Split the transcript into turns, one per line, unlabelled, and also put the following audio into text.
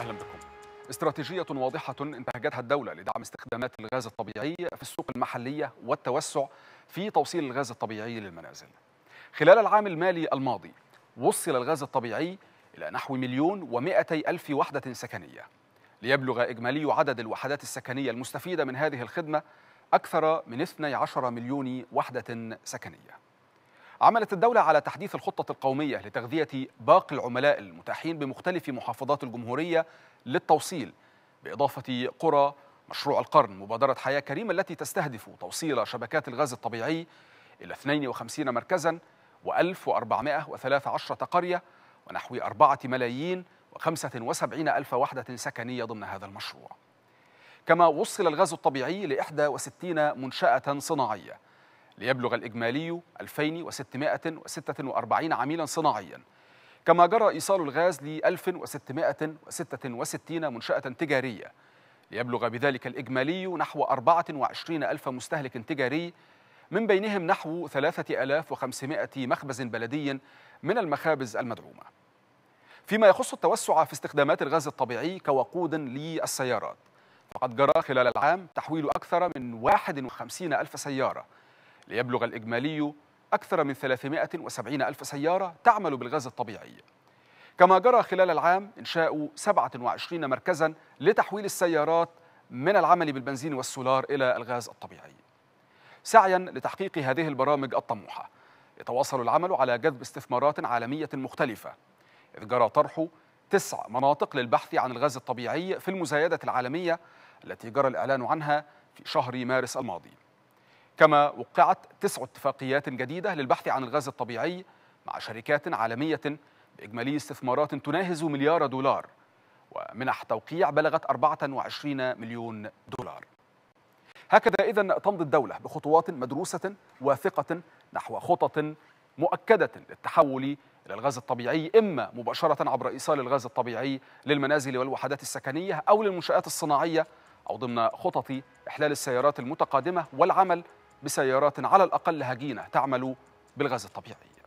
أهلا بكم استراتيجية واضحة انتهجتها الدولة لدعم استخدامات الغاز الطبيعي في السوق المحلية والتوسع في توصيل الغاز الطبيعي للمنازل خلال العام المالي الماضي وصل الغاز الطبيعي إلى نحو مليون ومائتي ألف وحدة سكنية ليبلغ إجمالي عدد الوحدات السكنية المستفيدة من هذه الخدمة أكثر من 12 مليون وحدة سكنية عملت الدولة على تحديث الخطة القومية لتغذية باقي العملاء المتاحين بمختلف محافظات الجمهورية للتوصيل بإضافة قرى مشروع القرن مبادرة حياة كريمة التي تستهدف توصيل شبكات الغاز الطبيعي إلى 52 مركزا و1413 قرية ونحو 4 ملايين و75 ألف وحدة سكنية ضمن هذا المشروع كما وصل الغاز الطبيعي ل 61 منشأة صناعية ليبلغ الإجمالي 2646 عميلا صناعيا كما جرى إيصال الغاز ل 1666 منشأة تجارية ليبلغ بذلك الإجمالي نحو 24 ألف مستهلك تجاري من بينهم نحو 3500 مخبز بلدي من المخابز المدعومة فيما يخص التوسع في استخدامات الغاز الطبيعي كوقود للسيارات فقد جرى خلال العام تحويل أكثر من 51 ألف سيارة ليبلغ الإجمالي أكثر من 370 ألف سيارة تعمل بالغاز الطبيعي كما جرى خلال العام إنشاء 27 مركزا لتحويل السيارات من العمل بالبنزين والسولار إلى الغاز الطبيعي سعيا لتحقيق هذه البرامج الطموحة يتواصل العمل على جذب استثمارات عالمية مختلفة إذ جرى طرح تسع مناطق للبحث عن الغاز الطبيعي في المزايدة العالمية التي جرى الإعلان عنها في شهر مارس الماضي كما وقعت تسع اتفاقيات جديدة للبحث عن الغاز الطبيعي مع شركات عالمية بإجمالي استثمارات تناهز مليار دولار ومنح توقيع بلغت 24 مليون دولار هكذا إذا تمضي الدولة بخطوات مدروسة واثقة نحو خطط مؤكدة للتحول إلى الغاز الطبيعي إما مباشرة عبر إيصال الغاز الطبيعي للمنازل والوحدات السكنية أو للمنشآت الصناعية أو ضمن خطط إحلال السيارات المتقادمة والعمل بسيارات على الأقل هجينة تعمل بالغاز الطبيعي